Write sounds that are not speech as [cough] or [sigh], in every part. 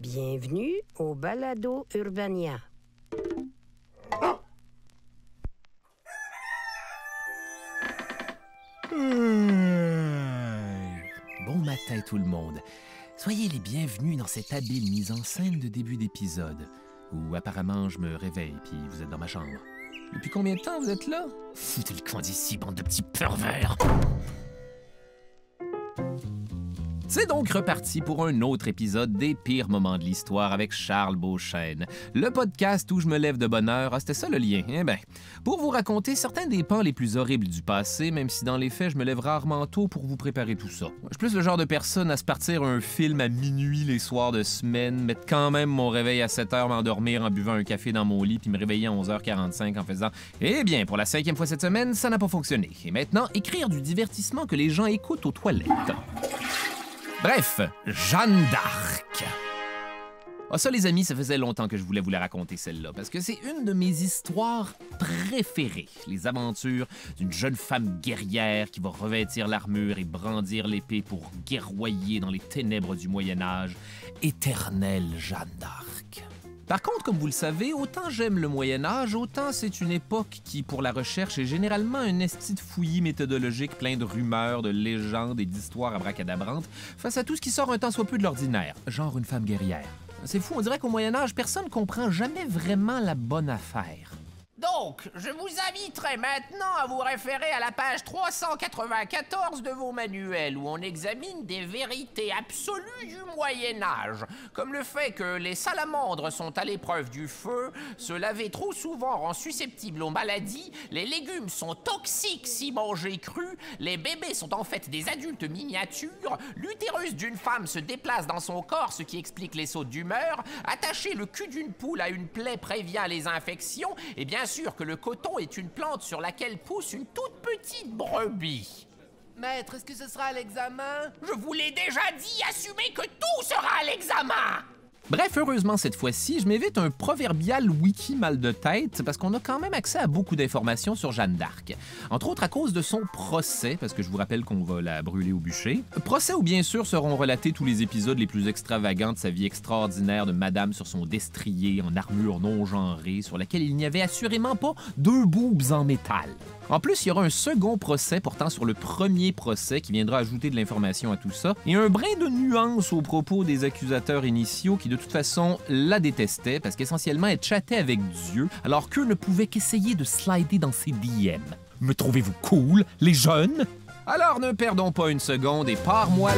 Bienvenue au Balado Urbania. Bon matin tout le monde. Soyez les bienvenus dans cette habile mise en scène de début d'épisode, où apparemment je me réveille puis vous êtes dans ma chambre. Depuis combien de temps vous êtes là Foutez [laughs] le camp d'ici, bande de petits pervers c'est donc reparti pour un autre épisode des pires moments de l'histoire avec Charles Beauchesne. Le podcast où je me lève de bonne heure, ah, c'était ça le lien, eh hein, bien. Pour vous raconter certains des pans les plus horribles du passé, même si dans les faits, je me lève rarement tôt pour vous préparer tout ça. Je suis plus le genre de personne à se partir un film à minuit les soirs de semaine, mettre quand même mon réveil à 7 h m'endormir en buvant un café dans mon lit, puis me réveiller à 11h45 en faisant Eh bien, pour la cinquième fois cette semaine, ça n'a pas fonctionné. Et maintenant, écrire du divertissement que les gens écoutent aux toilettes. Bref, Jeanne d'Arc. Ah ça les amis, ça faisait longtemps que je voulais vous la raconter celle-là, parce que c'est une de mes histoires préférées. Les aventures d'une jeune femme guerrière qui va revêtir l'armure et brandir l'épée pour guerroyer dans les ténèbres du Moyen Âge. Éternelle Jeanne d'Arc. Par contre, comme vous le savez, autant j'aime le Moyen Âge, autant c'est une époque qui, pour la recherche, est généralement un esti de fouillis méthodologique plein de rumeurs, de légendes et d'histoires abracadabrantes face à tout ce qui sort un temps soit peu de l'ordinaire, genre une femme guerrière. C'est fou, on dirait qu'au Moyen Âge, personne ne comprend jamais vraiment la bonne affaire. Donc, je vous inviterai maintenant à vous référer à la page 394 de vos manuels où on examine des vérités absolues du Moyen Âge, comme le fait que les salamandres sont à l'épreuve du feu, se laver trop souvent rend susceptible aux maladies, les légumes sont toxiques si mangés crus, les bébés sont en fait des adultes miniatures, l'utérus d'une femme se déplace dans son corps, ce qui explique les sauts d'humeur, attacher le cul d'une poule à une plaie prévient les infections, et bien que le coton est une plante sur laquelle pousse une toute petite brebis. Maître, est-ce que ce sera à l'examen Je vous l'ai déjà dit, assumez que tout sera à l'examen Bref, heureusement cette fois-ci, je m'évite un proverbial wiki mal de tête parce qu'on a quand même accès à beaucoup d'informations sur Jeanne d'Arc. Entre autres à cause de son procès, parce que je vous rappelle qu'on va la brûler au bûcher. Procès où bien sûr seront relatés tous les épisodes les plus extravagants de sa vie extraordinaire de Madame sur son destrier en armure non genrée sur laquelle il n'y avait assurément pas deux boobs en métal. En plus, il y aura un second procès portant sur le premier procès qui viendra ajouter de l'information à tout ça, et un brin de nuance au propos des accusateurs initiaux qui de toute façon la détestaient parce qu'essentiellement elle chattait avec Dieu alors qu'eux ne pouvaient qu'essayer de slider dans ses DM. Me trouvez-vous cool, les jeunes? Alors ne perdons pas une seconde et pars-moi...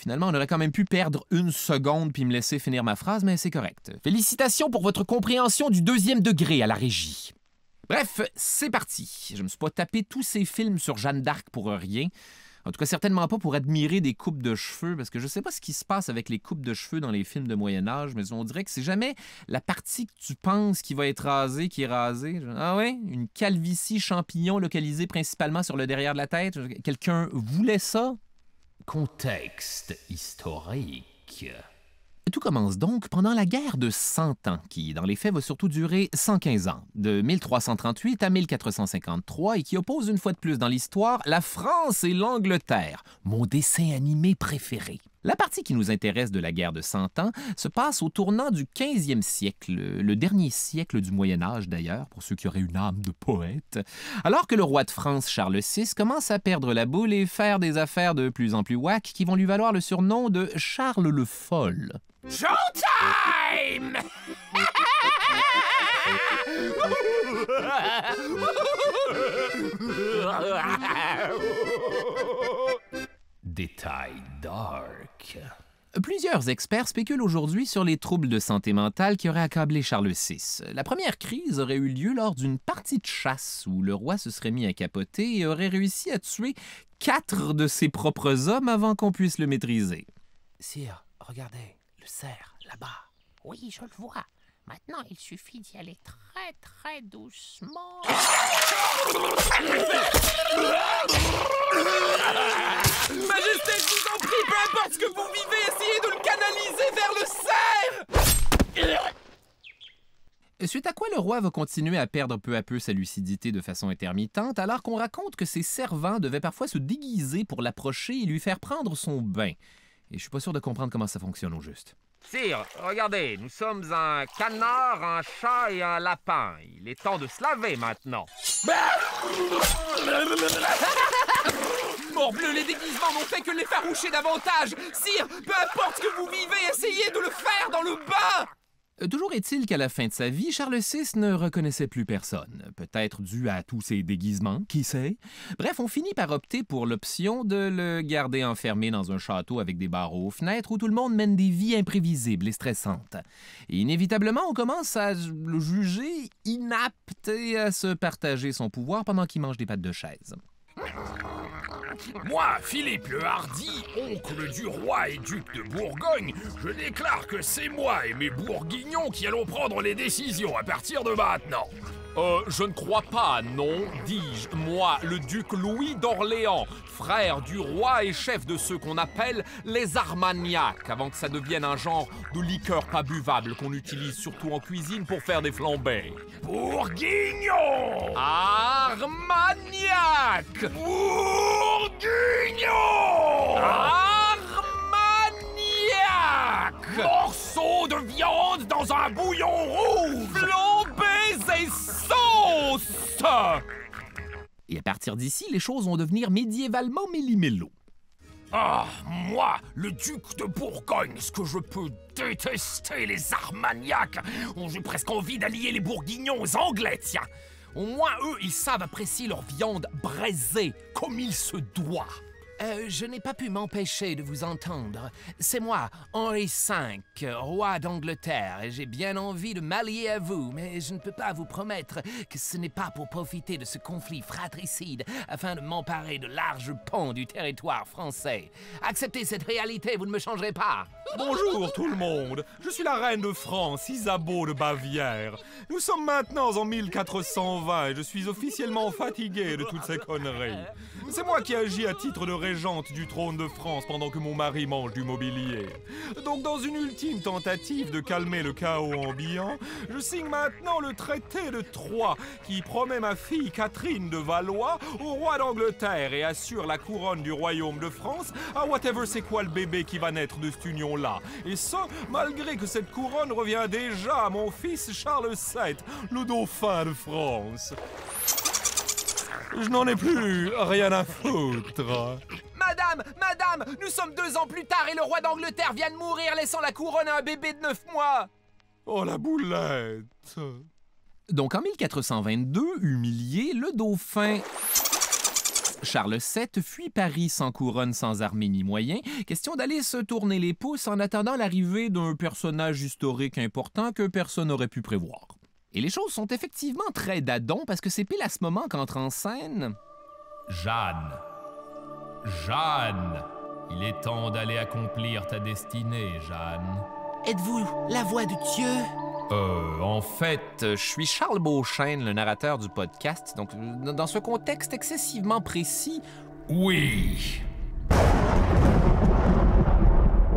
Finalement, on aurait quand même pu perdre une seconde puis me laisser finir ma phrase, mais c'est correct. Félicitations pour votre compréhension du deuxième degré à la régie. Bref, c'est parti. Je me suis pas tapé tous ces films sur Jeanne d'Arc pour rien. En tout cas, certainement pas pour admirer des coupes de cheveux, parce que je sais pas ce qui se passe avec les coupes de cheveux dans les films de Moyen Âge, mais on dirait que c'est jamais la partie que tu penses qui va être rasée qui est rasée. Ah ouais, une calvitie champignon localisée principalement sur le derrière de la tête. Quelqu'un voulait ça Contexte historique. Tout commence donc pendant la guerre de Cent Ans, qui, dans les faits, va surtout durer 115 ans, de 1338 à 1453, et qui oppose une fois de plus dans l'histoire la France et l'Angleterre, mon dessin animé préféré. La partie qui nous intéresse de la guerre de Cent Ans se passe au tournant du 15e siècle, le dernier siècle du Moyen Âge d'ailleurs, pour ceux qui auraient une âme de poète, alors que le roi de France Charles VI commence à perdre la boule et faire des affaires de plus en plus wack, qui vont lui valoir le surnom de Charles le Folle. Showtime! [laughs] Plusieurs experts spéculent aujourd'hui sur les troubles de santé mentale qui auraient accablé Charles VI. La première crise aurait eu lieu lors d'une partie de chasse où le roi se serait mis à capoter et aurait réussi à tuer quatre de ses propres hommes avant qu'on puisse le maîtriser. Sire, regardez, le cerf, là-bas. Oui, je le vois. Maintenant, il suffit d'y aller très très doucement. Majesté, je vous en prie, peu importe ce que vous vivez, essayez de le canaliser vers le cerf Suite à quoi le roi va continuer à perdre peu à peu sa lucidité de façon intermittente, alors qu'on raconte que ses servants devaient parfois se déguiser pour l'approcher et lui faire prendre son bain. Et je suis pas sûr de comprendre comment ça fonctionne au juste. Sire, regardez, nous sommes un canard, un chat et un lapin. Il est temps de se laver maintenant. [laughs] Morbleu, les déguisements n'ont fait que les faroucher davantage. Sire, peu importe que vous vivez, essayez de le faire dans le bain. Euh, toujours est-il qu'à la fin de sa vie, Charles VI ne reconnaissait plus personne, peut-être dû à tous ses déguisements, qui sait. Bref, on finit par opter pour l'option de le garder enfermé dans un château avec des barreaux aux fenêtres où tout le monde mène des vies imprévisibles et stressantes. inévitablement, on commence à le juger inapte à se partager son pouvoir pendant qu'il mange des pattes de chaise. Moi, Philippe le Hardi, oncle du roi et duc de Bourgogne, je déclare que c'est moi et mes bourguignons qui allons prendre les décisions à partir de maintenant. Euh, je ne crois pas, non, dis-je, moi, le duc Louis d'Orléans, frère du roi et chef de ceux qu'on appelle les Armagnacs, avant que ça devienne un genre de liqueur pas buvable qu'on utilise surtout en cuisine pour faire des flambées. Bourguignon Armagnac Bourguignon Armagnac Morceau de viande dans un bouillon rouge et à partir d'ici, les choses vont devenir médiévalement mélimélo. Ah, moi, le duc de Bourgogne, ce que je peux détester les Armagnacs! Oh, j'ai presque envie d'allier les Bourguignons aux Anglais, tiens! Au moins, eux, ils savent apprécier leur viande braisée comme il se doit. Euh, je n'ai pas pu m'empêcher de vous entendre. C'est moi, Henri V, roi d'Angleterre, et j'ai bien envie de m'allier à vous, mais je ne peux pas vous promettre que ce n'est pas pour profiter de ce conflit fratricide afin de m'emparer de larges pans du territoire français. Acceptez cette réalité, vous ne me changerez pas. Bonjour tout le monde, je suis la reine de France, Isabeau de Bavière. Nous sommes maintenant en 1420 et je suis officiellement fatigué de toutes ces conneries. C'est moi qui agis à titre de du trône de France pendant que mon mari mange du mobilier. Donc dans une ultime tentative de calmer le chaos ambiant, je signe maintenant le traité de Troyes qui promet ma fille Catherine de Valois au roi d'Angleterre et assure la couronne du royaume de France à whatever c'est quoi le bébé qui va naître de cette union-là. Et ça, malgré que cette couronne revient déjà à mon fils Charles VII, le dauphin de France. Je n'en ai plus rien à foutre. Madame, madame, nous sommes deux ans plus tard et le roi d'Angleterre vient de mourir laissant la couronne à un bébé de neuf mois. Oh la boulette. Donc en 1422, humilié, le dauphin... Charles VII fuit Paris sans couronne, sans armée ni moyens. Question d'aller se tourner les pouces en attendant l'arrivée d'un personnage historique important que personne n'aurait pu prévoir. Et les choses sont effectivement très d'adon parce que c'est pile à ce moment qu'entre en scène. Jeanne. Jeanne. Il est temps d'aller accomplir ta destinée, Jeanne. Êtes-vous la voix de Dieu? Euh, en fait, euh, je suis Charles Beauchesne, le narrateur du podcast. Donc, euh, dans ce contexte excessivement précis. Oui,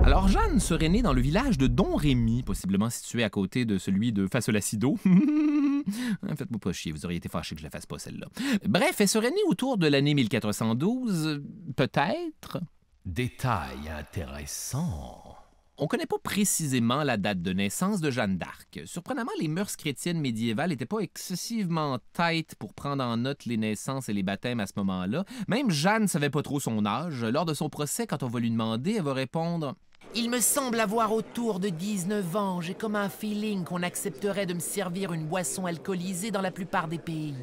alors Jeanne serait née dans le village de Don Rémy, possiblement situé à côté de celui de Fasolacido. [laughs] Ah, faites-moi pas chier, vous auriez été fâché que je la fasse pas celle-là. Bref, elle serait née autour de l'année 1412, peut-être. Détail intéressant. On connaît pas précisément la date de naissance de Jeanne d'Arc. Surprenamment, les mœurs chrétiennes médiévales n'étaient pas excessivement têtes pour prendre en note les naissances et les baptêmes à ce moment-là. Même Jeanne ne savait pas trop son âge. Lors de son procès, quand on va lui demander, elle va répondre il me semble avoir autour de 19 ans. J'ai comme un feeling qu'on accepterait de me servir une boisson alcoolisée dans la plupart des pays.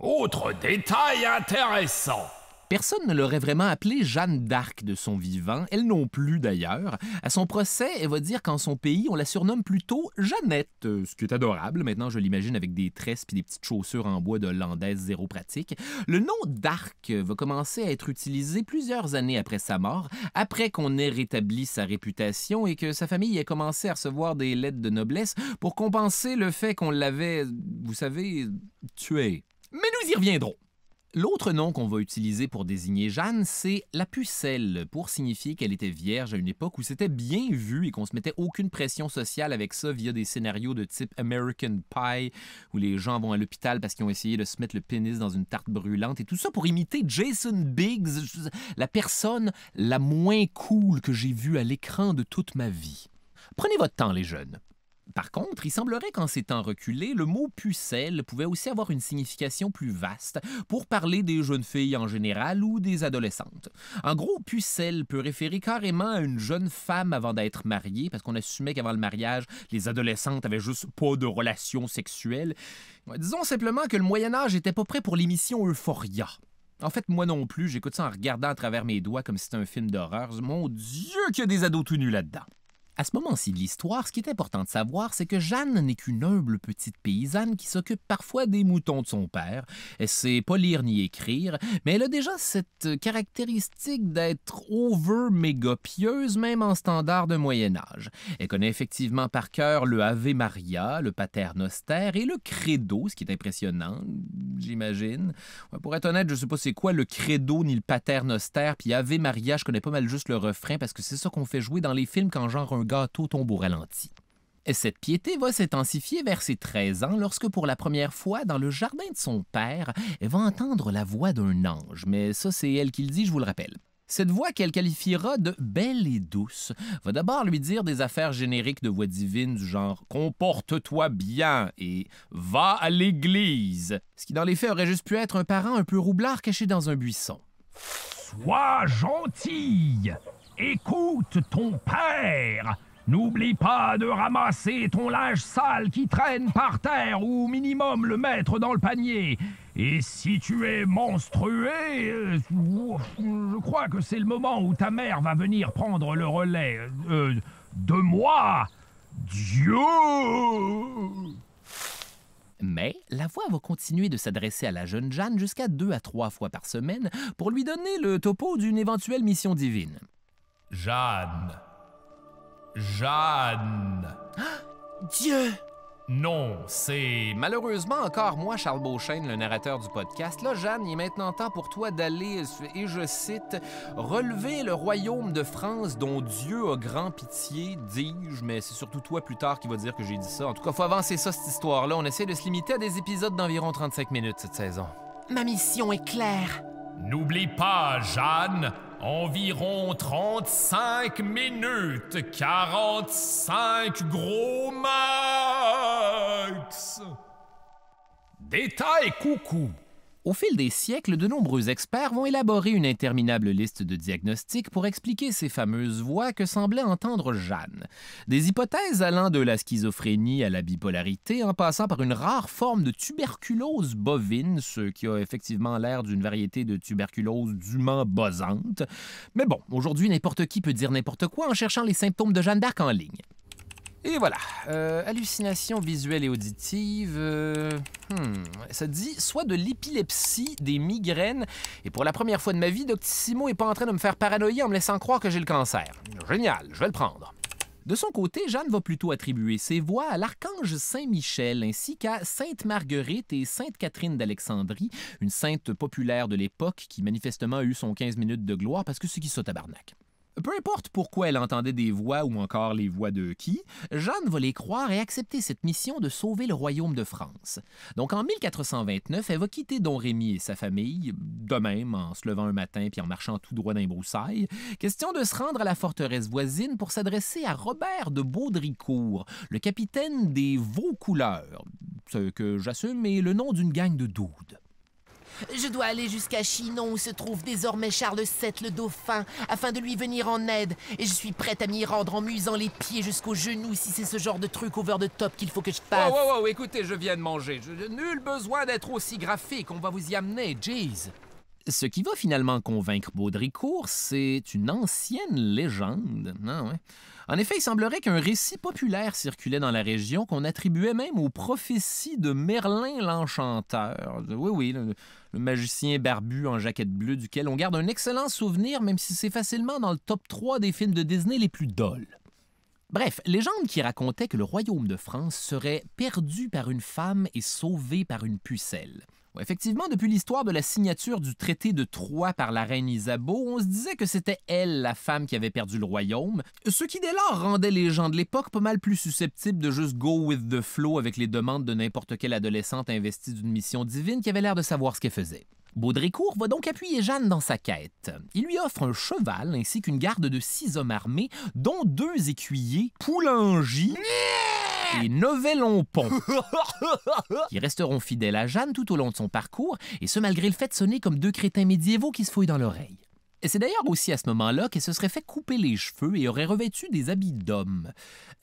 Autre détail intéressant. Personne ne l'aurait vraiment appelée Jeanne d'Arc de son vivant, elle non plus d'ailleurs. À son procès, elle va dire qu'en son pays, on la surnomme plutôt Jeannette, euh, ce qui est adorable. Maintenant, je l'imagine avec des tresses puis des petites chaussures en bois de landaise zéro pratique. Le nom d'Arc va commencer à être utilisé plusieurs années après sa mort, après qu'on ait rétabli sa réputation et que sa famille ait commencé à recevoir des lettres de noblesse pour compenser le fait qu'on l'avait, vous savez, tué. Mais nous y reviendrons. L'autre nom qu'on va utiliser pour désigner Jeanne, c'est la pucelle, pour signifier qu'elle était vierge à une époque où c'était bien vu et qu'on se mettait aucune pression sociale avec ça via des scénarios de type American Pie, où les gens vont à l'hôpital parce qu'ils ont essayé de se mettre le pénis dans une tarte brûlante et tout ça pour imiter Jason Biggs, la personne la moins cool que j'ai vue à l'écran de toute ma vie. Prenez votre temps, les jeunes. Par contre, il semblerait qu'en ces temps reculés, le mot pucelle pouvait aussi avoir une signification plus vaste pour parler des jeunes filles en général ou des adolescentes. En gros, pucelle peut référer carrément à une jeune femme avant d'être mariée, parce qu'on assumait qu'avant le mariage, les adolescentes avaient juste pas de relations sexuelles. Disons simplement que le Moyen Âge était pas prêt pour l'émission Euphoria. En fait, moi non plus, j'écoute ça en regardant à travers mes doigts comme si c'était un film d'horreur. Mon Dieu, qu'il y a des ados tout nus là-dedans. À ce moment-ci de l'histoire, ce qui est important de savoir, c'est que Jeanne n'est qu'une humble petite paysanne qui s'occupe parfois des moutons de son père. Elle sait pas lire ni écrire, mais elle a déjà cette caractéristique d'être over méga pieuse, même en standard de Moyen Âge. Elle connaît effectivement par cœur le Ave Maria, le Pater Noster et le Credo, ce qui est impressionnant, j'imagine. pour être honnête, je sais pas c'est quoi le Credo ni le Pater Noster, puis Ave Maria, je connais pas mal juste le refrain parce que c'est ça qu'on fait jouer dans les films quand genre gâteau tombe au ralenti. Cette piété va s'intensifier vers ses 13 ans lorsque, pour la première fois, dans le jardin de son père, elle va entendre la voix d'un ange, mais ça c'est elle qui le dit, je vous le rappelle. Cette voix qu'elle qualifiera de belle et douce va d'abord lui dire des affaires génériques de voix divine du genre Comporte-toi bien et va à l'église, ce qui dans les faits aurait juste pu être un parent un peu roublard caché dans un buisson. Sois gentille Écoute ton père. N'oublie pas de ramasser ton linge sale qui traîne par terre ou au minimum le mettre dans le panier. Et si tu es monstrué, je crois que c'est le moment où ta mère va venir prendre le relais. Euh, de moi Dieu mais la voix va continuer de s'adresser à la jeune Jeanne jusqu'à deux à trois fois par semaine pour lui donner le topo d'une éventuelle mission divine. Jeanne. Jeanne. Dieu! Non, c'est malheureusement encore moi, Charles Beauchesne, le narrateur du podcast. Là, Jeanne, il est maintenant temps pour toi d'aller, et je cite, relever le royaume de France dont Dieu a grand pitié, dis-je, mais c'est surtout toi plus tard qui va dire que j'ai dit ça. En tout cas, faut avancer ça, cette histoire-là. On essaie de se limiter à des épisodes d'environ 35 minutes cette saison. Ma mission est claire. N'oublie pas, Jeanne, environ 35 minutes, 45 gros max. Détail coucou. Au fil des siècles, de nombreux experts vont élaborer une interminable liste de diagnostics pour expliquer ces fameuses voix que semblait entendre Jeanne. Des hypothèses allant de la schizophrénie à la bipolarité, en passant par une rare forme de tuberculose bovine, ce qui a effectivement l'air d'une variété de tuberculose dûment bosante. Mais bon, aujourd'hui, n'importe qui peut dire n'importe quoi en cherchant les symptômes de Jeanne d'Arc en ligne. Et voilà. Euh, hallucinations visuelles et auditive. Euh, hmm, ça dit soit de l'épilepsie, des migraines. Et pour la première fois de ma vie, Doctissimo est pas en train de me faire paranoïer en me laissant croire que j'ai le cancer. Génial, je vais le prendre. De son côté, Jeanne va plutôt attribuer ses voix à l'archange Saint-Michel ainsi qu'à Sainte Marguerite et Sainte Catherine d'Alexandrie, une sainte populaire de l'époque qui manifestement a eu son 15 minutes de gloire parce que c'est qui à tabarnak. Peu importe pourquoi elle entendait des voix ou encore les voix de qui, Jeanne va les croire et accepter cette mission de sauver le royaume de France. Donc en 1429, elle va quitter Don Rémy et sa famille, de même en se levant un matin puis en marchant tout droit dans les broussailles, question de se rendre à la forteresse voisine pour s'adresser à Robert de Baudricourt, le capitaine des Vaux-Couleurs, ce que j'assume est le nom d'une gang de doudes. Je dois aller jusqu'à Chinon où se trouve désormais Charles VII le dauphin afin de lui venir en aide et je suis prête à m'y rendre en musant les pieds jusqu'aux genoux si c'est ce genre de truc over de top qu'il faut que je fasse. Oh, oh, oh, écoutez, je viens de manger. Je, nul besoin d'être aussi graphique. On va vous y amener, jeez. Ce qui va finalement convaincre Baudricourt, c'est une ancienne légende. Hein, en effet, il semblerait qu'un récit populaire circulait dans la région qu'on attribuait même aux prophéties de Merlin l'Enchanteur. Oui, oui, le, magicien barbu en jaquette bleue duquel on garde un excellent souvenir, même si c'est facilement dans le top 3 des films de Disney les plus doles. Bref, légende qui racontait que le royaume de France serait perdu par une femme et sauvé par une pucelle. Effectivement, depuis l'histoire de la signature du traité de Troyes par la reine Isabeau, on se disait que c'était elle la femme qui avait perdu le royaume, ce qui dès lors rendait les gens de l'époque pas mal plus susceptibles de juste go with the flow avec les demandes de n'importe quelle adolescente investie d'une mission divine qui avait l'air de savoir ce qu'elle faisait. Baudricourt va donc appuyer Jeanne dans sa quête. Il lui offre un cheval ainsi qu'une garde de six hommes armés, dont deux écuyers, Poulangy et neuvey Pont. [laughs] qui resteront fidèles à Jeanne tout au long de son parcours, et ce malgré le fait de sonner comme deux crétins médiévaux qui se fouillent dans l'oreille. Et C'est d'ailleurs aussi à ce moment-là qu'elle se serait fait couper les cheveux et aurait revêtu des habits d'homme.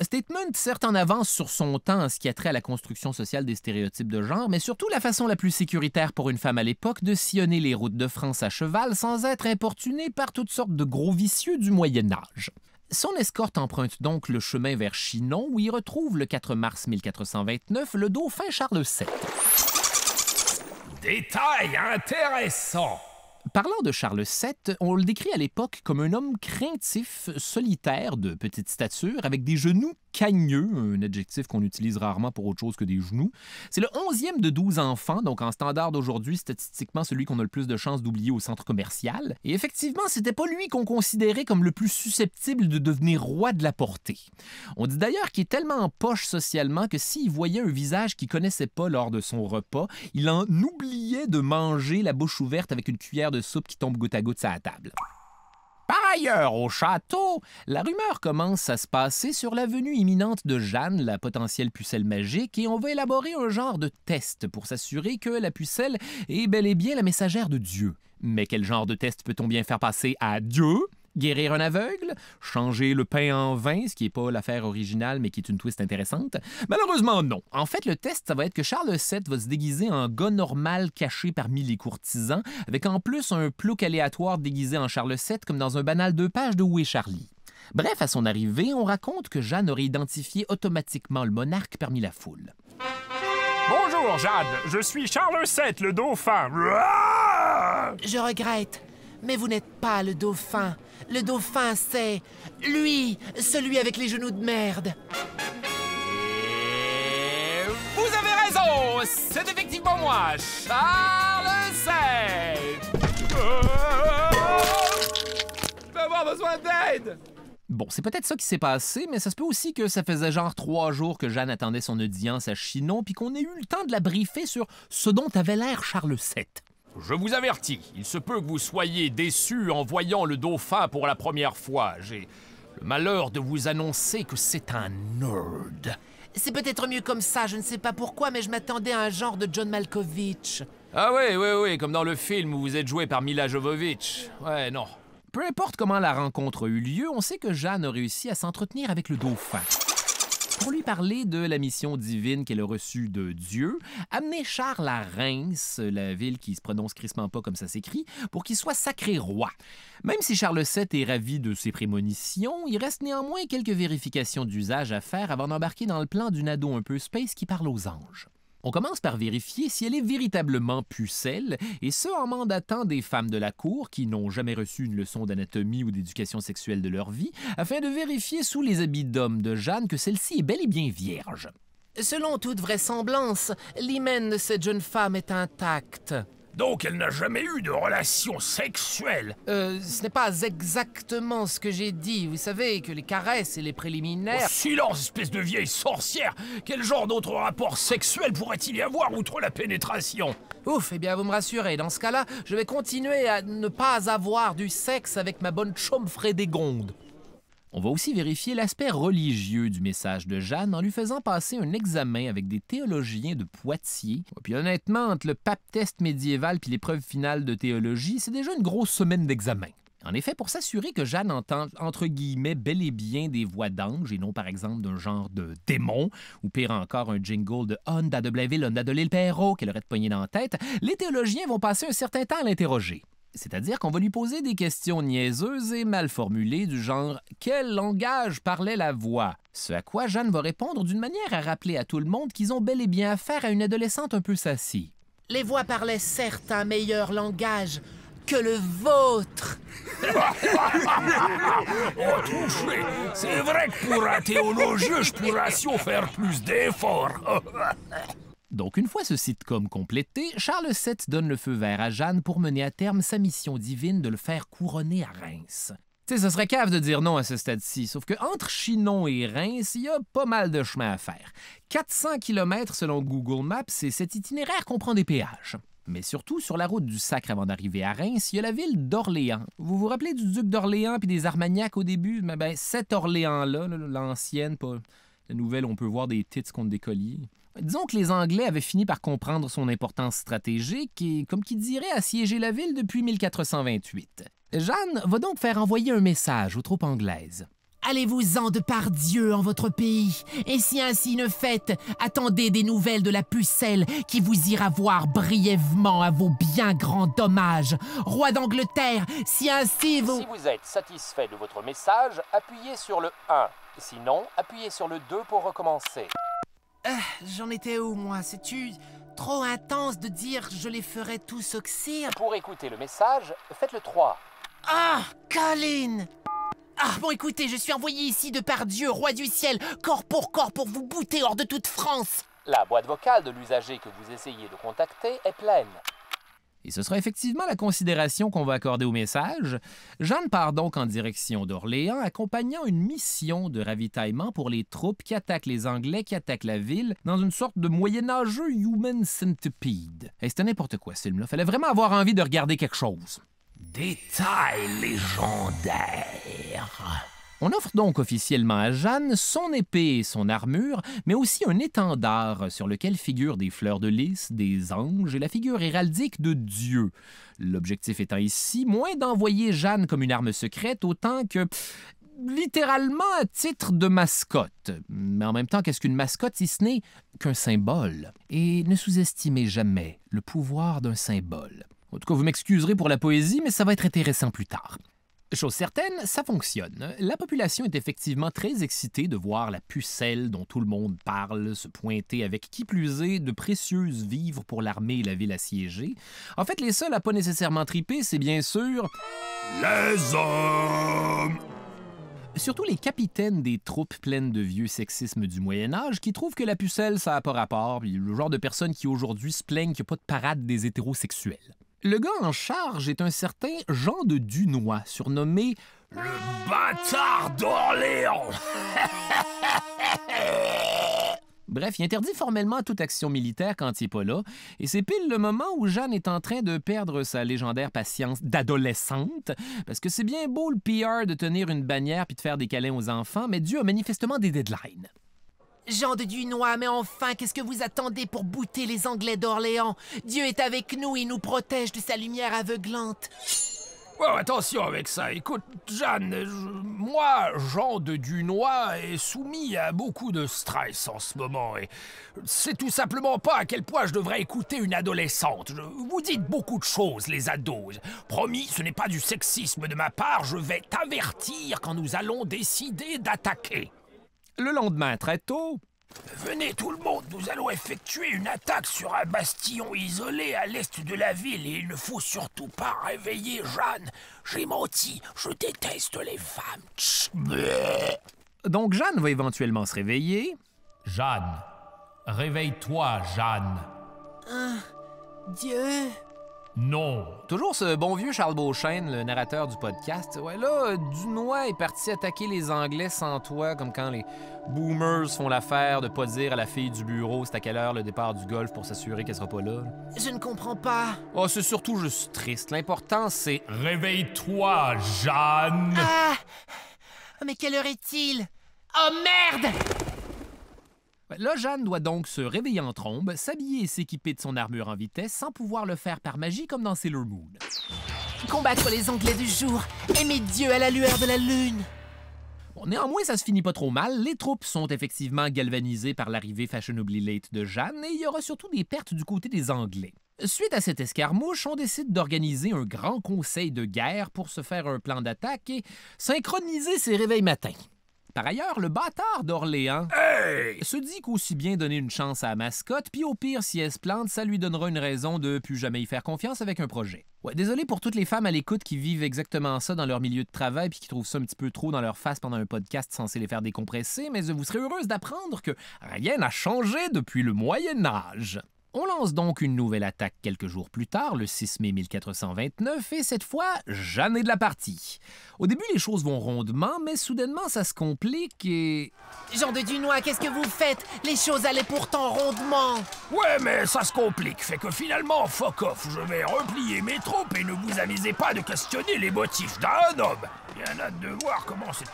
Statement, certes en avance sur son temps en ce qui a trait à la construction sociale des stéréotypes de genre, mais surtout la façon la plus sécuritaire pour une femme à l'époque de sillonner les routes de France à cheval sans être importunée par toutes sortes de gros vicieux du Moyen Âge. Son escorte emprunte donc le chemin vers Chinon, où il retrouve le 4 mars 1429 le dauphin Charles VII. Détail intéressant. Parlant de Charles VII, on le décrit à l'époque comme un homme craintif, solitaire, de petite stature, avec des genoux cagneux, un adjectif qu'on utilise rarement pour autre chose que des genoux. C'est le onzième de 12 enfants, donc en standard d'aujourd'hui, statistiquement celui qu'on a le plus de chances d'oublier au centre commercial. Et effectivement, c'était pas lui qu'on considérait comme le plus susceptible de devenir roi de la portée. On dit d'ailleurs qu'il est tellement en poche socialement que s'il voyait un visage qu'il connaissait pas lors de son repas, il en oubliait de manger la bouche ouverte avec une cuillère de soupe qui tombe goutte à goutte à la table. Par ailleurs, au château, la rumeur commence à se passer sur la venue imminente de Jeanne, la potentielle pucelle magique, et on va élaborer un genre de test pour s'assurer que la pucelle est bel et bien la messagère de Dieu. Mais quel genre de test peut-on bien faire passer à Dieu guérir un aveugle, changer le pain en vin, ce qui n'est pas l'affaire originale, mais qui est une twist intéressante? Malheureusement, non. En fait, le test, ça va être que Charles VII va se déguiser en gars normal caché parmi les courtisans, avec en plus un plouc aléatoire déguisé en Charles VII, comme dans un banal deux pages de Où est Charlie? Bref, à son arrivée, on raconte que Jeanne aurait identifié automatiquement le monarque parmi la foule. Bonjour, Jeanne. Je suis Charles VII, le dauphin. Je regrette. Mais vous n'êtes pas le dauphin. Le dauphin, c'est lui, celui avec les genoux de merde. vous avez raison, c'est effectivement moi, Charles VII. Je vais avoir besoin d'aide. Bon, c'est peut-être ça qui s'est passé, mais ça se peut aussi que ça faisait genre trois jours que Jeanne attendait son audience à Chinon, puis qu'on ait eu le temps de la briefer sur ce dont avait l'air Charles VII. Je vous avertis, il se peut que vous soyez déçu en voyant le dauphin pour la première fois. J'ai le malheur de vous annoncer que c'est un nerd. C'est peut-être mieux comme ça, je ne sais pas pourquoi, mais je m'attendais à un genre de John Malkovich. Ah oui, oui, oui, comme dans le film où vous êtes joué par Mila Jovovich. Ouais, non. Peu importe comment la rencontre eut lieu, on sait que Jeanne réussi à s'entretenir avec le dauphin pour lui parler de la mission divine qu'elle a reçue de Dieu, amener Charles à Reims, la ville qui se prononce crissement pas comme ça s'écrit, pour qu'il soit sacré roi. Même si Charles VII est ravi de ses prémonitions, il reste néanmoins quelques vérifications d'usage à faire avant d'embarquer dans le plan d'une ado un peu space qui parle aux anges. On commence par vérifier si elle est véritablement pucelle, et ce en mandatant des femmes de la cour qui n'ont jamais reçu une leçon d'anatomie ou d'éducation sexuelle de leur vie, afin de vérifier sous les habits d'homme de Jeanne que celle-ci est bel et bien vierge. Selon toute vraisemblance, l'hymen de cette jeune femme est intacte. Donc elle n'a jamais eu de relation sexuelle. Euh, ce n'est pas exactement ce que j'ai dit. Vous savez que les caresses et les préliminaires... Oh, silence, espèce de vieille sorcière Quel genre d'autre rapport sexuel pourrait-il y avoir outre la pénétration Ouf, eh bien vous me rassurez. Dans ce cas-là, je vais continuer à ne pas avoir du sexe avec ma bonne chaume Frédégonde. On va aussi vérifier l'aspect religieux du message de Jeanne en lui faisant passer un examen avec des théologiens de Poitiers. Puis honnêtement, entre le pape test médiéval puis l'épreuve finale de théologie, c'est déjà une grosse semaine d'examen. En effet, pour s'assurer que Jeanne entend entre guillemets bel et bien des voix d'anges et non par exemple d'un genre de démon, ou pire encore un jingle de Honda de Blainville, Honda de l'île Perrault qu'elle aurait de poignée dans la tête, les théologiens vont passer un certain temps à l'interroger. C'est-à-dire qu'on va lui poser des questions niaiseuses et mal formulées du genre Quel langage parlait la voix Ce à quoi Jeanne va répondre d'une manière à rappeler à tout le monde qu'ils ont bel et bien affaire à une adolescente un peu sassie. Les voix parlaient certes un meilleur langage que le vôtre. [laughs] oh, C'est vrai que pour un théologien, je pourrais faire plus d'efforts. [laughs] Donc, une fois ce sitcom complété, Charles VII donne le feu vert à Jeanne pour mener à terme sa mission divine de le faire couronner à Reims. Tu sais, ce serait cave de dire non à ce stade-ci, sauf que entre Chinon et Reims, il y a pas mal de chemin à faire. 400 km selon Google Maps, c'est cet itinéraire comprend des péages. Mais surtout, sur la route du Sacre avant d'arriver à Reims, il y a la ville d'Orléans. Vous vous rappelez du duc d'Orléans puis des Armagnacs au début? Mais ben, cette Orléans-là, l'ancienne, pas la nouvelle, on peut voir des tits contre des colliers. Disons que les Anglais avaient fini par comprendre son importance stratégique et, comme qui dirait, assiéger la ville depuis 1428. Jeanne va donc faire envoyer un message aux troupes anglaises. Allez-vous-en de par Dieu en votre pays, et si ainsi ne faites, attendez des nouvelles de la pucelle qui vous ira voir brièvement à vos bien grands dommages. Roi d'Angleterre, si ainsi vous... Si vous êtes satisfait de votre message, appuyez sur le 1. Sinon, appuyez sur le 2 pour recommencer. Ah, j'en étais où, moi cest tu trop intense de dire je les ferais tous oxyre Pour écouter le message, faites le 3. Ah, Colin ah bon écoutez, je suis envoyé ici de par Dieu, roi du ciel, corps pour corps pour vous bouter hors de toute France. La boîte vocale de l'usager que vous essayez de contacter est pleine. Et ce sera effectivement la considération qu'on va accorder au message. Jeanne part donc en direction d'Orléans, accompagnant une mission de ravitaillement pour les troupes qui attaquent les Anglais, qui attaquent la ville, dans une sorte de moyenâgeux human centipede. Et c'était n'importe quoi ce film-là. Fallait vraiment avoir envie de regarder quelque chose. Détail légendaire. On offre donc officiellement à Jeanne son épée et son armure, mais aussi un étendard sur lequel figurent des fleurs de lys, des anges et la figure héraldique de Dieu. L'objectif étant ici moins d'envoyer Jeanne comme une arme secrète, autant que littéralement à titre de mascotte. Mais en même temps, qu'est-ce qu'une mascotte si ce n'est qu'un symbole Et ne sous-estimez jamais le pouvoir d'un symbole. En tout cas, vous m'excuserez pour la poésie, mais ça va être intéressant plus tard. Chose certaine, ça fonctionne. La population est effectivement très excitée de voir la pucelle dont tout le monde parle se pointer avec qui plus est de précieuses vivres pour l'armée et la ville assiégée. En fait, les seuls à pas nécessairement triper, c'est bien sûr... Les hommes Surtout les capitaines des troupes pleines de vieux sexisme du Moyen Âge qui trouvent que la pucelle, ça n'a pas rapport, le genre de personnes qui aujourd'hui se plaignent qu'il n'y a pas de parade des hétérosexuels. Le gars en charge est un certain Jean de Dunois, surnommé le bâtard d'Orléans. [laughs] Bref, il interdit formellement toute action militaire quand il n'est pas là, et c'est pile le moment où Jeanne est en train de perdre sa légendaire patience d'adolescente, parce que c'est bien beau le PR de tenir une bannière puis de faire des câlins aux enfants, mais Dieu a manifestement des deadlines. Jean de Dunois, mais enfin, qu'est-ce que vous attendez pour bouter les Anglais d'Orléans Dieu est avec nous, il nous protège de sa lumière aveuglante. Oh, attention avec ça. Écoute, Jeanne, moi, Jean de Dunois est soumis à beaucoup de stress en ce moment. Et c'est tout simplement pas à quel point je devrais écouter une adolescente. vous dites beaucoup de choses, les ados. Promis, ce n'est pas du sexisme de ma part. Je vais t'avertir quand nous allons décider d'attaquer le lendemain très tôt... Venez tout le monde, nous allons effectuer une attaque sur un bastion isolé à l'est de la ville et il ne faut surtout pas réveiller Jeanne. J'ai menti, je déteste les femmes. Donc Jeanne va éventuellement se réveiller. Jeanne, réveille-toi, Jeanne. Ah, Dieu. Non. Toujours ce bon vieux Charles Beauchesne, le narrateur du podcast. Ouais, là, euh, Dunois est parti attaquer les Anglais sans toi, comme quand les boomers font l'affaire de pas dire à la fille du bureau c'est à quelle heure le départ du golf pour s'assurer qu'elle sera pas là. Je ne comprends pas. Oh, c'est surtout juste triste. L'important, c'est. Réveille-toi, Jeanne! Ah! Mais quelle heure est-il? Oh merde! Là, Jeanne doit donc se réveiller en trombe, s'habiller et s'équiper de son armure en vitesse sans pouvoir le faire par magie comme dans Sailor Moon. Combattre les Anglais du jour, aimer Dieu à la lueur de la lune. néanmoins, ça se finit pas trop mal. Les troupes sont effectivement galvanisées par l'arrivée fashionably late de Jeanne et il y aura surtout des pertes du côté des Anglais. Suite à cette escarmouche, on décide d'organiser un grand conseil de guerre pour se faire un plan d'attaque et synchroniser ses réveils matins. Par ailleurs, le bâtard d'Orléans se dit qu'aussi bien donner une chance à la mascotte, puis au pire, si elle se plante, ça lui donnera une raison de plus jamais y faire confiance avec un projet. Ouais, désolé pour toutes les femmes à l'écoute qui vivent exactement ça dans leur milieu de travail puis qui trouvent ça un petit peu trop dans leur face pendant un podcast censé les faire décompresser, mais vous serez heureuse d'apprendre que rien n'a changé depuis le Moyen Âge. On lance donc une nouvelle attaque quelques jours plus tard, le 6 mai 1429, et cette fois, jamais de la partie. Au début, les choses vont rondement, mais soudainement, ça se complique et... Jean de Dunois, qu'est-ce que vous faites? Les choses allaient pourtant rondement! Ouais, mais ça se complique, fait que finalement, fuck off, je vais replier mes troupes et ne vous amusez pas de questionner les motifs d'un homme! un hâte de voir comment cette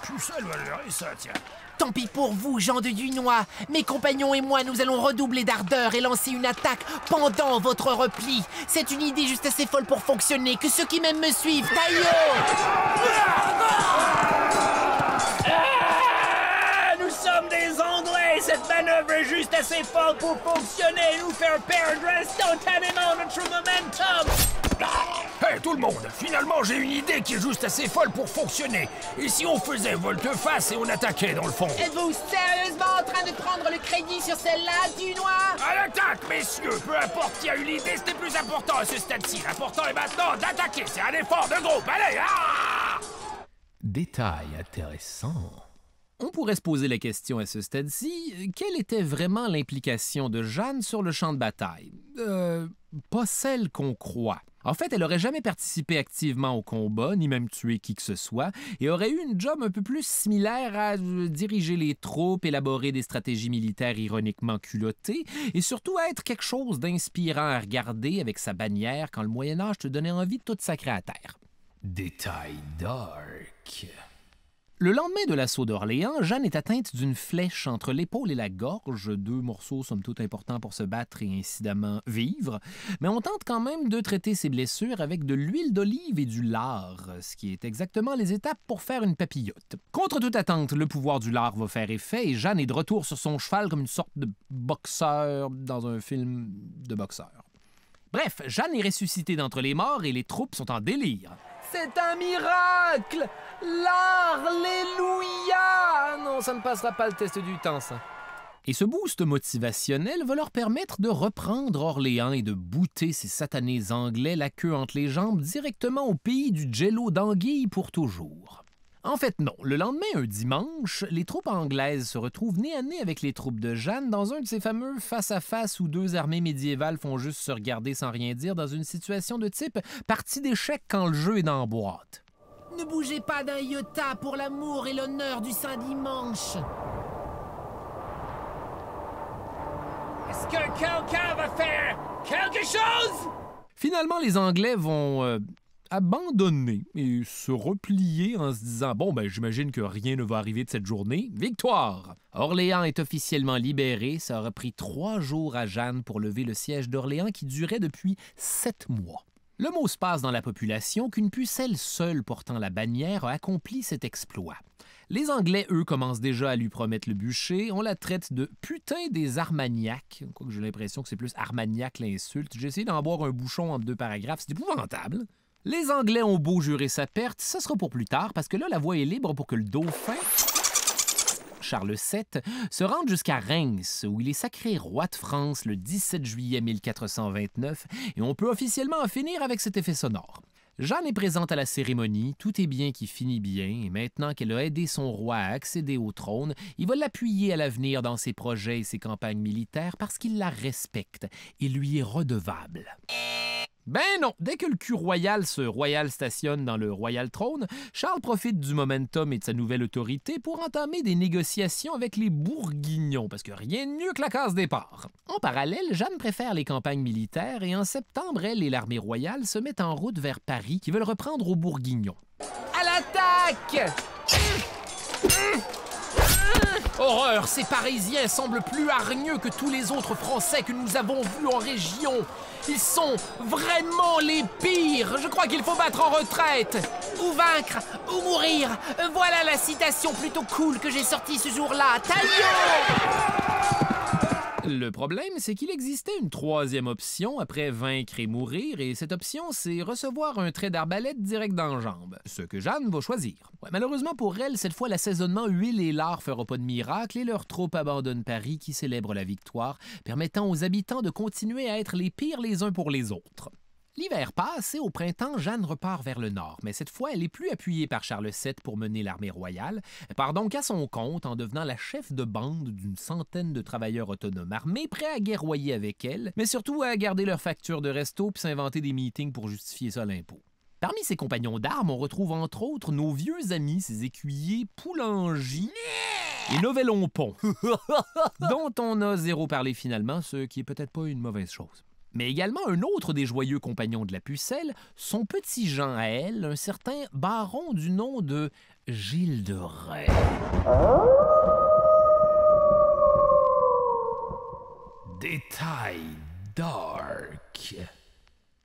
va ça, tiens. Tant pis pour vous, gens de Dunois. Mes compagnons et moi, nous allons redoubler d'ardeur et lancer une attaque pendant votre repli. C'est une idée juste assez folle pour fonctionner. Que ceux qui m'aiment me suivent, taillot Cette manœuvre est juste assez folle pour fonctionner et nous faire perdre instantanément notre momentum hey, tout le monde Finalement, j'ai une idée qui est juste assez folle pour fonctionner. Et si on faisait volte-face et on attaquait dans le fond Êtes-vous sérieusement en train de prendre le crédit sur celle-là, du noir À l'attaque, messieurs Peu importe qui a eu l'idée, c'était plus important à ce stade-ci. L'important est maintenant d'attaquer. C'est un effort de groupe. Allez ah! Détail intéressant. On pourrait se poser la question à ce stade-ci, quelle était vraiment l'implication de Jeanne sur le champ de bataille euh, Pas celle qu'on croit. En fait, elle n'aurait jamais participé activement au combat, ni même tué qui que ce soit, et aurait eu une job un peu plus similaire à euh, diriger les troupes, élaborer des stratégies militaires ironiquement culottées, et surtout à être quelque chose d'inspirant à regarder avec sa bannière quand le Moyen Âge te donnait envie de tout sacrer à terre. Détail dark. Le lendemain de l'assaut d'Orléans, Jeanne est atteinte d'une flèche entre l'épaule et la gorge, deux morceaux somme toute importants pour se battre et incidemment vivre, mais on tente quand même de traiter ses blessures avec de l'huile d'olive et du lard, ce qui est exactement les étapes pour faire une papillote. Contre toute attente, le pouvoir du lard va faire effet et Jeanne est de retour sur son cheval comme une sorte de boxeur dans un film de boxeur. Bref, Jeanne est ressuscitée d'entre les morts et les troupes sont en délire. C'est un miracle L'Alléluia Non, ça ne passera pas le test du temps, ça. Et ce boost motivationnel va leur permettre de reprendre Orléans et de bouter ces satanés Anglais la queue entre les jambes directement au pays du jello d'anguille pour toujours. En fait, non. Le lendemain, un dimanche, les troupes anglaises se retrouvent nez à nez avec les troupes de Jeanne dans un de ces fameux face-à-face où deux armées médiévales font juste se regarder sans rien dire dans une situation de type partie d'échec quand le jeu est dans la boîte. Ne bougez pas d'un iota pour l'amour et l'honneur du Saint-Dimanche. Est-ce que quelqu'un va faire quelque chose? Finalement, les Anglais vont euh, abandonner et se replier en se disant Bon, ben, j'imagine que rien ne va arriver de cette journée. Victoire Orléans est officiellement libéré. Ça aura pris trois jours à Jeanne pour lever le siège d'Orléans qui durait depuis sept mois. Le mot se passe dans la population qu'une pucelle seule portant la bannière a accompli cet exploit. Les Anglais, eux, commencent déjà à lui promettre le bûcher. On la traite de putain des Armagnacs. Quoique j'ai l'impression que c'est plus Armagnac l'insulte. j'essaie d'en boire un bouchon en deux paragraphes. C'est épouvantable. Les Anglais ont beau jurer sa perte, ce sera pour plus tard, parce que là, la voie est libre pour que le dauphin Charles VII, se rende jusqu'à Reims, où il est sacré roi de France le 17 juillet 1429, et on peut officiellement en finir avec cet effet sonore. Jeanne est présente à la cérémonie, tout est bien qui finit bien, et maintenant qu'elle a aidé son roi à accéder au trône, il va l'appuyer à l'avenir dans ses projets et ses campagnes militaires parce qu'il la respecte et lui est redevable. Ben non, dès que le cul royal se royal stationne dans le royal trône, Charles profite du momentum et de sa nouvelle autorité pour entamer des négociations avec les Bourguignons, parce que rien de mieux que la case départ. En parallèle, Jeanne préfère les campagnes militaires et en septembre, elle et l'armée royale se mettent en route vers Paris, qui veulent reprendre aux Bourguignons. À l'attaque! Horreur, ces Parisiens semblent plus hargneux que tous les autres Français que nous avons vus en région. Ils sont vraiment les pires. Je crois qu'il faut battre en retraite. Ou vaincre, ou mourir. Voilà la citation plutôt cool que j'ai sortie ce jour-là. Taillot le problème, c'est qu'il existait une troisième option après vaincre et mourir, et cette option, c'est recevoir un trait d'arbalète direct dans la jambe, ce que Jeanne va choisir. malheureusement pour elle, cette fois, l'assaisonnement huile et lard fera pas de miracle, et leur troupe abandonne Paris qui célèbre la victoire, permettant aux habitants de continuer à être les pires les uns pour les autres. L'hiver passe et au printemps, Jeanne repart vers le nord, mais cette fois, elle est plus appuyée par Charles VII pour mener l'armée royale. Elle part donc à son compte en devenant la chef de bande d'une centaine de travailleurs autonomes armés, prêts à guerroyer avec elle, mais surtout à garder leurs factures de resto puis s'inventer des meetings pour justifier ça l'impôt. Parmi ses compagnons d'armes, on retrouve entre autres nos vieux amis, ses écuyers Poulangy et novelon Pont, [laughs] dont on a zéro parlé finalement, ce qui est peut-être pas une mauvaise chose mais également un autre des joyeux compagnons de la pucelle, son petit Jean à elle, un certain baron du nom de Gilles de Rais. Détail dark.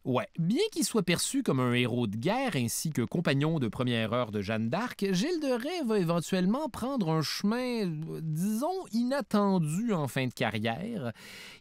Ouais. Bien qu'il soit perçu comme un héros de guerre ainsi que compagnon de première heure de Jeanne d'Arc, Gilles de Rais va éventuellement prendre un chemin, disons, inattendu en fin de carrière.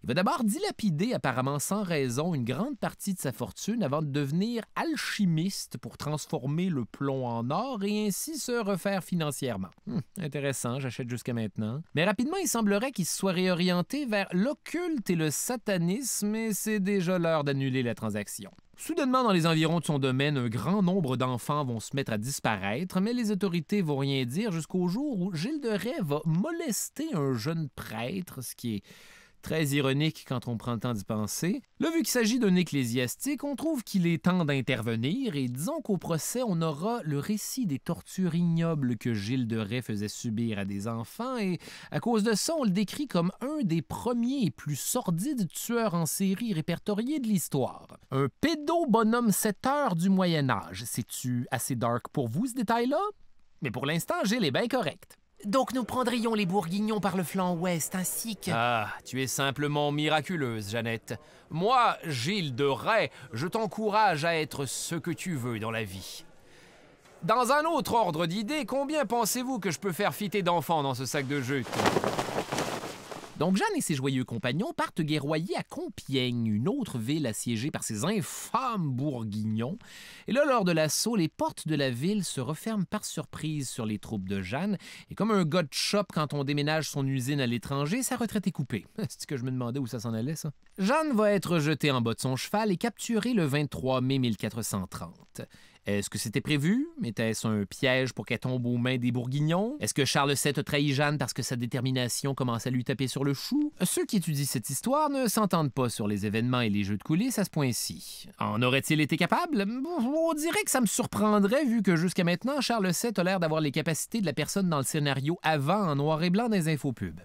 Il va d'abord dilapider, apparemment sans raison, une grande partie de sa fortune avant de devenir alchimiste pour transformer le plomb en or et ainsi se refaire financièrement. Hum, intéressant, j'achète jusqu'à maintenant. Mais rapidement, il semblerait qu'il se soit réorienté vers l'occulte et le satanisme et c'est déjà l'heure d'annuler la transaction. Soudainement, dans les environs de son domaine, un grand nombre d'enfants vont se mettre à disparaître, mais les autorités vont rien dire jusqu'au jour où Gilles de Rais va molester un jeune prêtre, ce qui est très ironique quand on prend le temps d'y penser. Là, vu qu'il s'agit d'un ecclésiastique, on trouve qu'il est temps d'intervenir et disons qu'au procès, on aura le récit des tortures ignobles que Gilles de Rais faisait subir à des enfants et à cause de ça, on le décrit comme un des premiers et plus sordides tueurs en série répertoriés de l'histoire. Un pédo-bonhomme 7 heures du Moyen Âge. C'est-tu assez dark pour vous, ce détail-là? Mais pour l'instant, Gilles est bien correct. Donc nous prendrions les bourguignons par le flanc ouest, ainsi que... Ah, tu es simplement miraculeuse, Jeannette. Moi, Gilles de Ray, je t'encourage à être ce que tu veux dans la vie. Dans un autre ordre d'idées, combien pensez-vous que je peux faire fiter d'enfants dans ce sac de jeu donc Jeanne et ses joyeux compagnons partent guerroyer à Compiègne, une autre ville assiégée par ces infâmes bourguignons. Et là, lors de l'assaut, les portes de la ville se referment par surprise sur les troupes de Jeanne. Et comme un gars de quand on déménage son usine à l'étranger, sa retraite est coupée. [laughs] C'est ce que je me demandais où ça s'en allait, ça. Jeanne va être jetée en bas de son cheval et capturée le 23 mai 1430. Est-ce que c'était prévu? Était-ce un piège pour qu'elle tombe aux mains des Bourguignons? Est-ce que Charles VII a trahi Jeanne parce que sa détermination commence à lui taper sur le chou? Ceux qui étudient cette histoire ne s'entendent pas sur les événements et les jeux de coulisses à ce point-ci. En aurait-il été capable? On dirait que ça me surprendrait vu que jusqu'à maintenant, Charles VII a l'air d'avoir les capacités de la personne dans le scénario avant en noir et blanc des infopubs.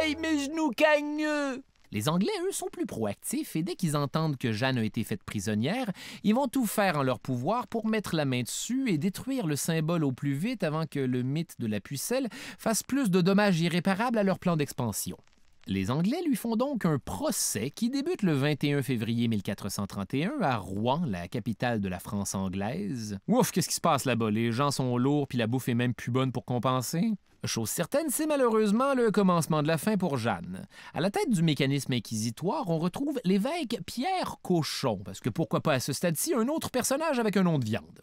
Aïe, mes genoux cagneux! Les Anglais, eux, sont plus proactifs et dès qu'ils entendent que Jeanne a été faite prisonnière, ils vont tout faire en leur pouvoir pour mettre la main dessus et détruire le symbole au plus vite avant que le mythe de la pucelle fasse plus de dommages irréparables à leur plan d'expansion. Les Anglais lui font donc un procès qui débute le 21 février 1431 à Rouen, la capitale de la France anglaise. Ouf, qu'est-ce qui se passe là-bas? Les gens sont lourds puis la bouffe est même plus bonne pour compenser? Chose certaine, c'est malheureusement le commencement de la fin pour Jeanne. À la tête du mécanisme inquisitoire, on retrouve l'évêque Pierre Cochon, parce que pourquoi pas à ce stade-ci un autre personnage avec un nom de viande.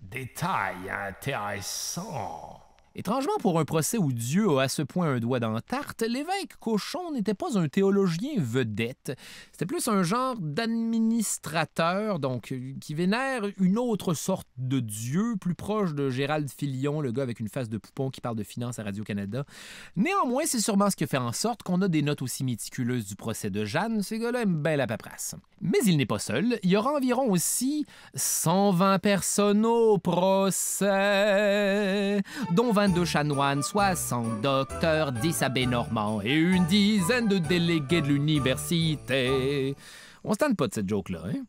Détail intéressant. Étrangement, pour un procès où Dieu a à ce point un doigt dans la tarte, l'évêque Cochon n'était pas un théologien vedette. C'était plus un genre d'administrateur, donc, qui vénère une autre sorte de Dieu, plus proche de Gérald Filion, le gars avec une face de poupon qui parle de finances à Radio-Canada. Néanmoins, c'est sûrement ce qui fait en sorte qu'on a des notes aussi méticuleuses du procès de Jeanne. Ces gars-là aiment bien la paperasse. Mais il n'est pas seul. Il y aura environ aussi 120 personnes au procès, dont 20 de chanoines, 60 docteurs, 10 abbés normands et une dizaine de délégués de l'université. On se tente pas de cette joke-là, hein?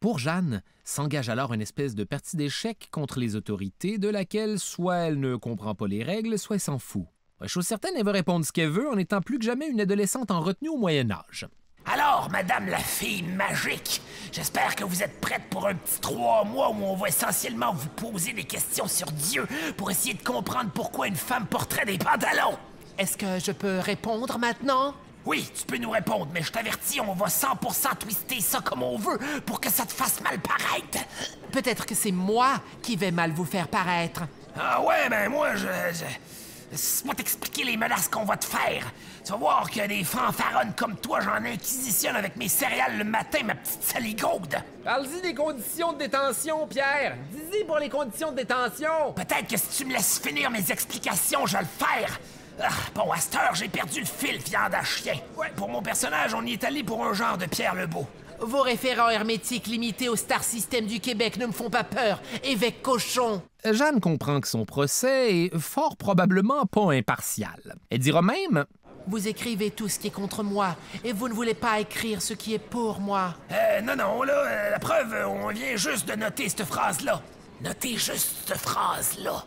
Pour Jeanne, s'engage alors une espèce de partie d'échec contre les autorités, de laquelle soit elle ne comprend pas les règles, soit elle s'en fout. Chose certaine, elle veut répondre ce qu'elle veut en étant plus que jamais une adolescente en retenue au Moyen Âge. Alors, Madame la fille magique, j'espère que vous êtes prête pour un petit trois mois où on va essentiellement vous poser des questions sur Dieu pour essayer de comprendre pourquoi une femme porterait des pantalons. Est-ce que je peux répondre maintenant? Oui, tu peux nous répondre, mais je t'avertis, on va 100% twister ça comme on veut pour que ça te fasse mal paraître. Peut-être que c'est moi qui vais mal vous faire paraître. Ah ouais, mais ben moi, je... Laisse-moi t'expliquer les menaces qu'on va te faire. Tu vas voir que des fanfaronnes comme toi, j'en inquisitionne avec mes céréales le matin, ma petite saligaude. Parle-y des conditions de détention, Pierre. Dis-y pour les conditions de détention. Peut-être que si tu me laisses finir mes explications, je vais le faire. Ah, bon, à cette heure, j'ai perdu le fil, viande à chien. pour mon personnage, on y est allé pour un genre de Pierre Lebeau. Vos référents hermétiques limités au star system du Québec ne me font pas peur, évêque cochon. Jeanne comprend que son procès est fort probablement pas impartial. Elle dira même vous écrivez tout ce qui est contre moi, et vous ne voulez pas écrire ce qui est pour moi. Euh, non, non, là, euh, la preuve, on vient juste de noter cette phrase-là. Notez juste cette phrase-là.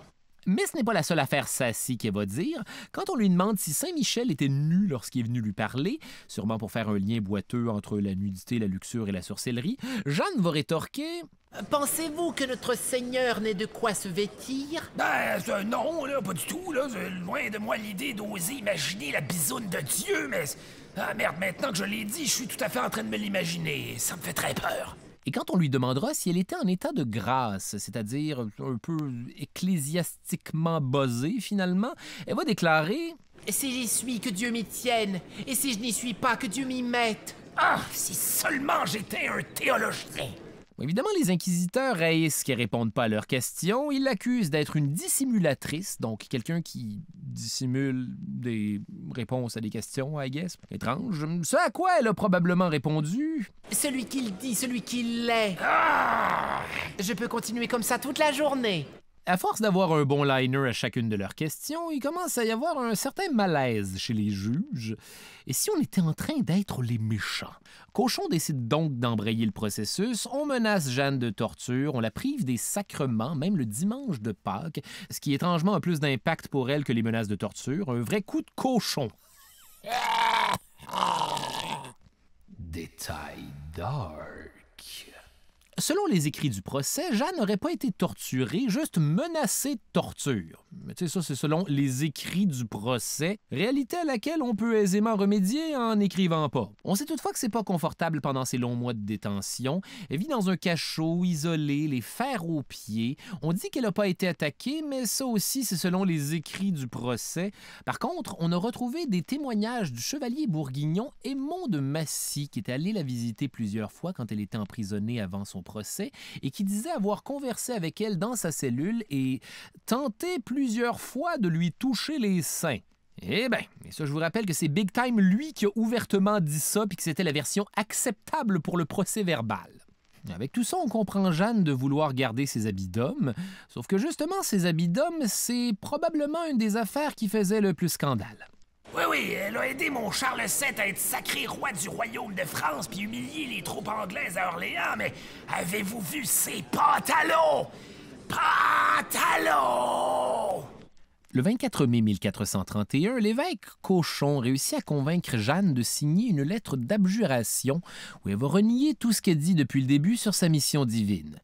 Mais ce n'est pas la seule affaire sassy qu'elle va dire. Quand on lui demande si Saint-Michel était nu lorsqu'il est venu lui parler, sûrement pour faire un lien boiteux entre la nudité, la luxure et la sorcellerie, Jeanne va rétorquer Pensez-vous que notre Seigneur n'ait de quoi se vêtir? Ben, non, là, pas du tout, là. Loin de moi l'idée d'oser imaginer la bisoune de Dieu, mais. Ah merde, maintenant que je l'ai dit, je suis tout à fait en train de me l'imaginer. Ça me fait très peur. Et quand on lui demandera si elle était en état de grâce, c'est-à-dire un peu ecclésiastiquement basée finalement, elle va déclarer Si j'y suis, que Dieu m'y tienne, et si je n'y suis pas, que Dieu m'y mette. Ah, si seulement j'étais un théologien Évidemment, les inquisiteurs haïssent qui répondent pas à leurs questions. Ils l'accusent d'être une dissimulatrice, donc quelqu'un qui dissimule des réponses à des questions, I guess. Étrange. Ce à quoi elle a probablement répondu. Celui qu'il dit, celui qui l'est. Ah! Je peux continuer comme ça toute la journée. À force d'avoir un bon liner à chacune de leurs questions, il commence à y avoir un certain malaise chez les juges. Et si on était en train d'être les méchants? Cochon décide donc d'embrayer le processus, on menace Jeanne de torture, on la prive des sacrements, même le dimanche de Pâques, ce qui étrangement a plus d'impact pour elle que les menaces de torture, un vrai coup de cochon. Ah! Détail dark. Selon les écrits du procès, Jeanne n'aurait pas été torturée, juste menacée de torture. Mais tu sais, ça, c'est selon les écrits du procès, réalité à laquelle on peut aisément remédier en n'écrivant pas. On sait toutefois que c'est pas confortable pendant ces longs mois de détention. Elle vit dans un cachot, isolé, les fers aux pieds. On dit qu'elle n'a pas été attaquée, mais ça aussi, c'est selon les écrits du procès. Par contre, on a retrouvé des témoignages du chevalier bourguignon Aymon de Massy, qui était allé la visiter plusieurs fois quand elle était emprisonnée avant son procès et qui disait avoir conversé avec elle dans sa cellule et tenté plusieurs fois de lui toucher les seins. Eh bien, et ça, je vous rappelle que c'est Big Time, lui, qui a ouvertement dit ça, puis que c'était la version acceptable pour le procès verbal. Avec tout ça, on comprend Jeanne de vouloir garder ses habits d'homme, sauf que justement, ses habits d'homme, c'est probablement une des affaires qui faisait le plus scandale. Oui, oui, elle a aidé mon Charles VII à être sacré roi du royaume de France puis humilier les troupes anglaises à Orléans, mais avez-vous vu ses pantalons? Pantalons! Le 24 mai 1431, l'évêque Cochon réussit à convaincre Jeanne de signer une lettre d'abjuration où elle va renier tout ce qu'elle dit depuis le début sur sa mission divine.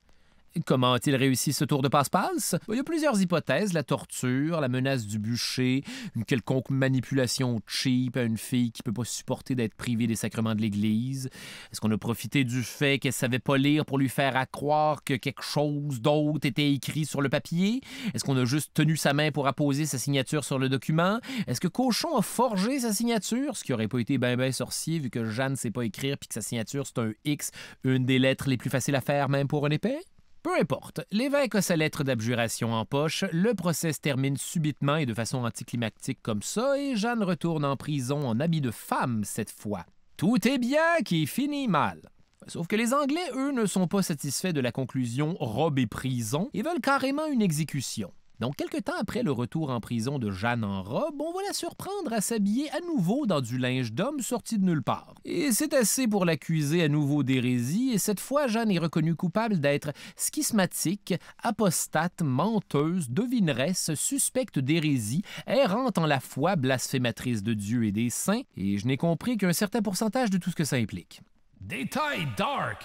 Comment a-t-il réussi ce tour de passe-passe? Bah, il y a plusieurs hypothèses. La torture, la menace du bûcher, une quelconque manipulation cheap à une fille qui peut pas supporter d'être privée des sacrements de l'Église. Est-ce qu'on a profité du fait qu'elle savait pas lire pour lui faire croire que quelque chose d'autre était écrit sur le papier? Est-ce qu'on a juste tenu sa main pour apposer sa signature sur le document? Est-ce que Cochon a forgé sa signature? Ce qui aurait pas été ben ben sorcier vu que Jeanne sait pas écrire puis que sa signature c'est un X, une des lettres les plus faciles à faire même pour un épée. Peu importe, l'évêque a sa lettre d'abjuration en poche, le procès se termine subitement et de façon anticlimactique comme ça, et Jeanne retourne en prison en habit de femme cette fois. Tout est bien qui finit mal. Sauf que les Anglais, eux, ne sont pas satisfaits de la conclusion robe et prison et veulent carrément une exécution. Donc, quelque temps après le retour en prison de Jeanne en robe, on va la surprendre à s'habiller à nouveau dans du linge d'homme sorti de nulle part. Et c'est assez pour l'accuser à nouveau d'hérésie, et cette fois, Jeanne est reconnue coupable d'être schismatique, apostate, menteuse, devineresse, suspecte d'hérésie, errante en la foi, blasphématrice de Dieu et des saints, et je n'ai compris qu'un certain pourcentage de tout ce que ça implique. Détail dark!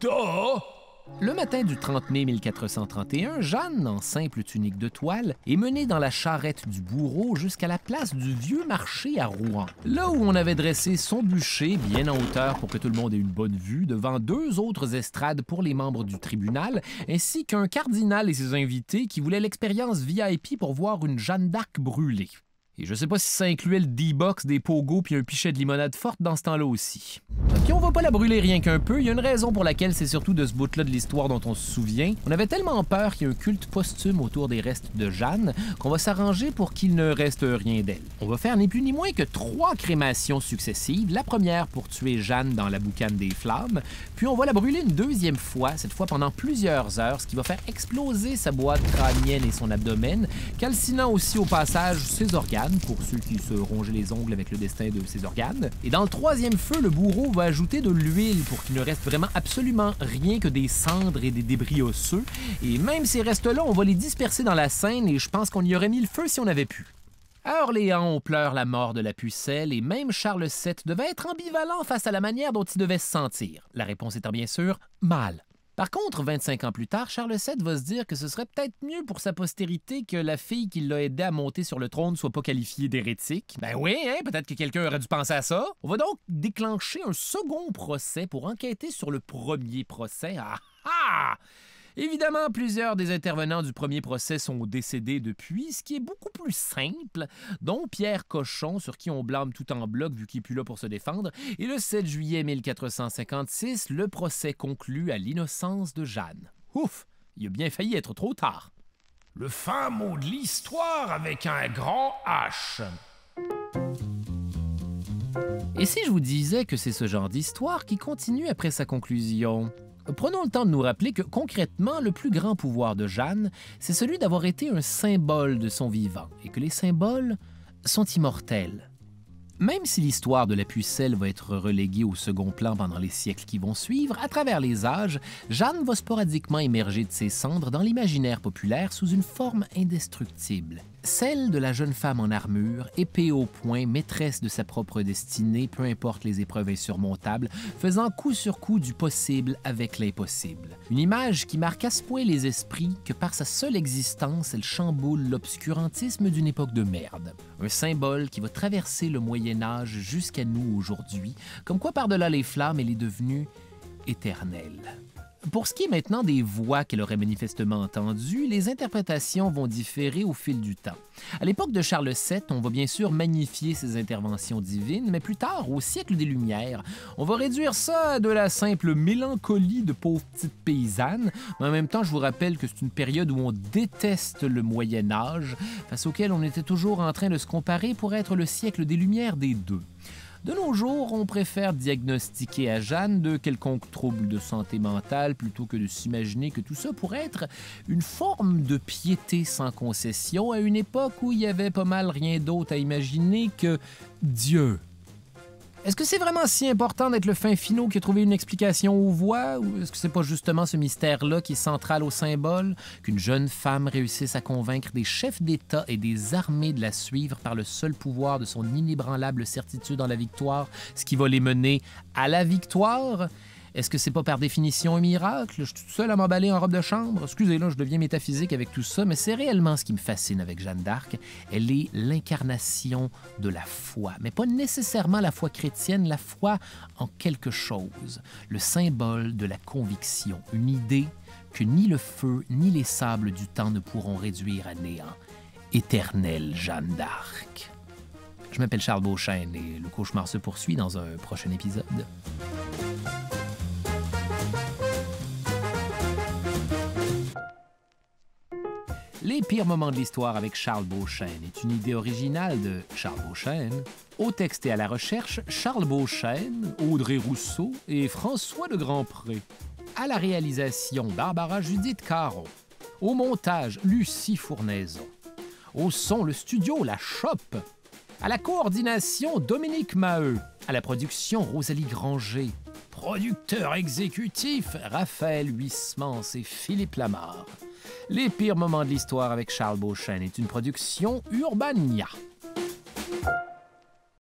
Duh! Le matin du 30 mai 1431, Jeanne, en simple tunique de toile, est menée dans la charrette du bourreau jusqu'à la place du vieux marché à Rouen, là où on avait dressé son bûcher bien en hauteur pour que tout le monde ait une bonne vue, devant deux autres estrades pour les membres du tribunal, ainsi qu'un cardinal et ses invités qui voulaient l'expérience VIP pour voir une Jeanne d'Arc brûlée. Et je sais pas si ça incluait le D-Box, des Pogo puis un pichet de limonade forte dans ce temps-là aussi. Puis on va pas la brûler rien qu'un peu, il y a une raison pour laquelle c'est surtout de ce bout-là de l'histoire dont on se souvient. On avait tellement peur qu'il y ait un culte posthume autour des restes de Jeanne qu'on va s'arranger pour qu'il ne reste rien d'elle. On va faire ni plus ni moins que trois crémations successives, la première pour tuer Jeanne dans la boucane des flammes, puis on va la brûler une deuxième fois, cette fois pendant plusieurs heures, ce qui va faire exploser sa boîte crânienne et son abdomen, calcinant aussi au passage ses organes pour ceux qui se rongeaient les ongles avec le destin de ses organes. Et dans le troisième feu, le bourreau va ajouter de l'huile pour qu'il ne reste vraiment absolument rien que des cendres et des débris osseux. Et même ces restes-là, on va les disperser dans la Seine et je pense qu'on y aurait mis le feu si on avait pu. À Orléans, on pleure la mort de la pucelle et même Charles VII devait être ambivalent face à la manière dont il devait se sentir. La réponse étant bien sûr mal. Par contre, 25 ans plus tard, Charles VII va se dire que ce serait peut-être mieux pour sa postérité que la fille qui l'a aidé à monter sur le trône soit pas qualifiée d'hérétique. Ben oui, hein, peut-être que quelqu'un aurait dû penser à ça. On va donc déclencher un second procès pour enquêter sur le premier procès. Ah ah! Évidemment, plusieurs des intervenants du premier procès sont décédés depuis, ce qui est beaucoup plus simple, dont Pierre Cochon, sur qui on blâme tout en bloc vu qu'il n'est plus là pour se défendre, et le 7 juillet 1456, le procès conclut à l'innocence de Jeanne. Ouf, il a bien failli être trop tard. Le fin mot de l'histoire avec un grand H. Et si je vous disais que c'est ce genre d'histoire qui continue après sa conclusion Prenons le temps de nous rappeler que concrètement, le plus grand pouvoir de Jeanne, c'est celui d'avoir été un symbole de son vivant, et que les symboles sont immortels. Même si l'histoire de la pucelle va être reléguée au second plan pendant les siècles qui vont suivre, à travers les âges, Jeanne va sporadiquement émerger de ses cendres dans l'imaginaire populaire sous une forme indestructible. Celle de la jeune femme en armure, épée au poing, maîtresse de sa propre destinée, peu importe les épreuves insurmontables, faisant coup sur coup du possible avec l'impossible. Une image qui marque à ce point les esprits que par sa seule existence, elle chamboule l'obscurantisme d'une époque de merde. Un symbole qui va traverser le Moyen Âge jusqu'à nous aujourd'hui, comme quoi par-delà les flammes, elle est devenue éternelle. Pour ce qui est maintenant des voix qu'elle aurait manifestement entendues, les interprétations vont différer au fil du temps. À l'époque de Charles VII, on va bien sûr magnifier ses interventions divines, mais plus tard, au siècle des Lumières, on va réduire ça à de la simple mélancolie de pauvres petites paysannes, mais en même temps, je vous rappelle que c'est une période où on déteste le Moyen Âge, face auquel on était toujours en train de se comparer pour être le siècle des Lumières des deux. De nos jours, on préfère diagnostiquer à Jeanne de quelconque trouble de santé mentale plutôt que de s'imaginer que tout ça pourrait être une forme de piété sans concession à une époque où il y avait pas mal rien d'autre à imaginer que Dieu est-ce que c'est vraiment si important d'être le fin finot qui a trouvé une explication aux voix, ou est-ce que c'est pas justement ce mystère-là qui est central au symbole, qu'une jeune femme réussisse à convaincre des chefs d'État et des armées de la suivre par le seul pouvoir de son inébranlable certitude dans la victoire, ce qui va les mener à la victoire? Est-ce que c'est pas par définition un miracle? Je suis tout seule à m'emballer en robe de chambre? excusez moi je deviens métaphysique avec tout ça, mais c'est réellement ce qui me fascine avec Jeanne d'Arc. Elle est l'incarnation de la foi, mais pas nécessairement la foi chrétienne, la foi en quelque chose, le symbole de la conviction, une idée que ni le feu ni les sables du temps ne pourront réduire à néant. Éternelle Jeanne d'Arc. Je m'appelle Charles Beauchesne et le cauchemar se poursuit dans un prochain épisode. Les pires moments de l'histoire avec Charles Beauchesne est une idée originale de Charles Beauchesne. Au texte et à la recherche, Charles Beauchesne, Audrey Rousseau et François de Grandpré. À la réalisation, Barbara Judith Caron. Au montage, Lucie Fournaison. Au son, le studio La Chope. À la coordination, Dominique Maheu. À la production, Rosalie Granger. Producteur exécutif, Raphaël Huismans et Philippe Lamarre. Les pires moments de l'histoire avec Charles Beauchesne est une production Urbania.